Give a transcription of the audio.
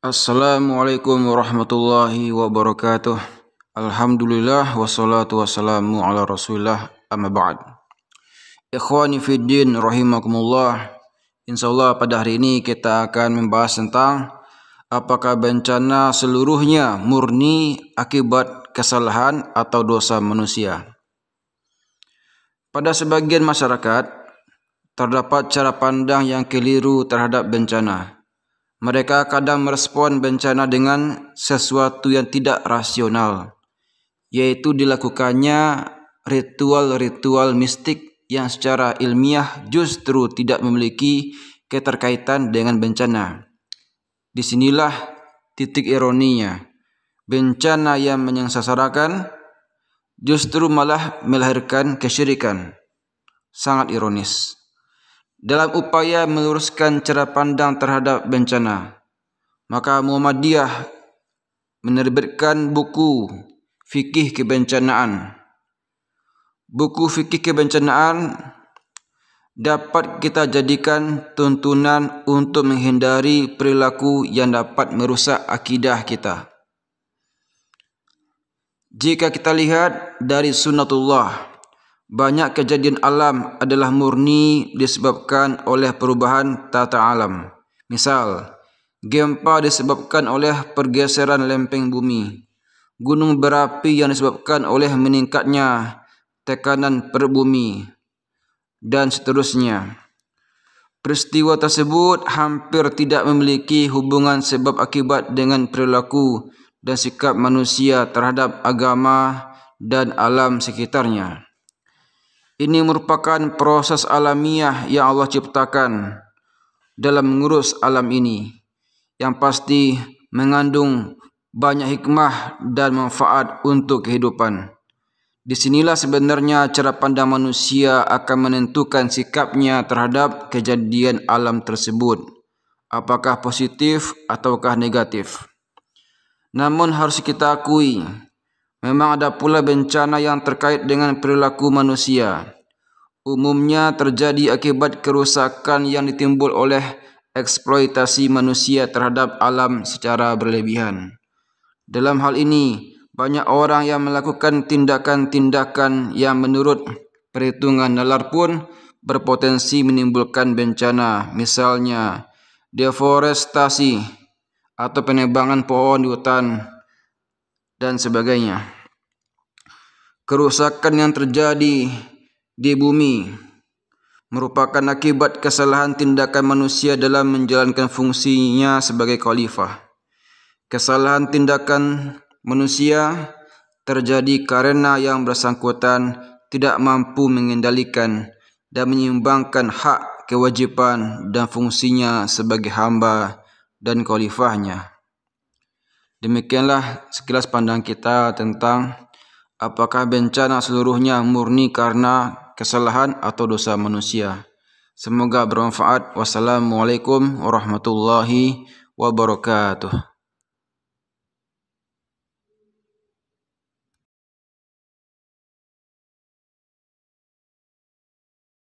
Assalamualaikum warahmatullahi wabarakatuh. Alhamdulillah wassalatu wassalamu ala Rasulillah amma ba'd. Ikhwani fi din rahimakumullah. Insyaallah pada hari ini kita akan membahas tentang apakah bencana seluruhnya murni akibat kesalahan atau dosa manusia. Pada sebagian masyarakat terdapat cara pandang yang keliru terhadap bencana. Bencana Mereka kadang merespon bencana dengan sesuatu yang tidak rasional, yaitu dilakukannya ritual-ritual mistik yang secara ilmiah justru tidak memiliki keterkaitan dengan bencana. Disinilah titik ironinya. Bencana yang menyengsarakan justru malah melahirkan kesyirikan. Sangat ironis. dalam upaya meluruskan cara pandang terhadap bencana. Maka Muhammadiyah menerbitkan buku Fikih Kebencanaan. Buku Fikih Kebencanaan dapat kita jadikan tuntunan untuk menghindari perilaku yang dapat merusak akidah kita. Jika kita lihat dari sunnatullah, banyak kejadian alam adalah murni disebabkan oleh perubahan tata alam. Misal, gempa disebabkan oleh pergeseran lempeng bumi. Gunung berapi yang disebabkan oleh meningkatnya tekanan perbumi dan seterusnya. Peristiwa tersebut hampir tidak memiliki hubungan sebab akibat dengan perilaku dan sikap manusia terhadap agama dan alam sekitarnya. Ini merupakan proses alamiah yang Allah ciptakan dalam mengurus alam ini yang pasti mengandung banyak hikmah dan manfaat untuk kehidupan. Di sinilah sebenarnya cara pandang manusia akan menentukan sikapnya terhadap kejadian alam tersebut. Apakah positif ataukah negatif. Namun harus kita akui, Memang ada pula bencana yang terkait dengan perilaku manusia. Umumnya terjadi akibat kerusakan yang ditimbul oleh eksploitasi manusia terhadap alam secara berlebihan. Dalam hal ini, banyak orang yang melakukan tindakan-tindakan yang menurut perhitungan nalar pun berpotensi menimbulkan bencana, misalnya deforestasi atau penebangan pohon di hutan dan sebagainya. Kerusakan yang terjadi di bumi merupakan akibat kesalahan tindakan manusia dalam menjalankan fungsinya sebagai khalifah. Kesalahan tindakan manusia terjadi karena yang bersangkutan tidak mampu mengendalikan dan menyimbangkan hak kewajipan dan fungsinya sebagai hamba dan khalifahnya. Demikianlah sekilas pandang kita tentang apakah bencana seluruhnya murni karena kesalahan atau dosa manusia. Semoga bermanfaat. Wassalamualaikum warahmatullahi wabarakatuh.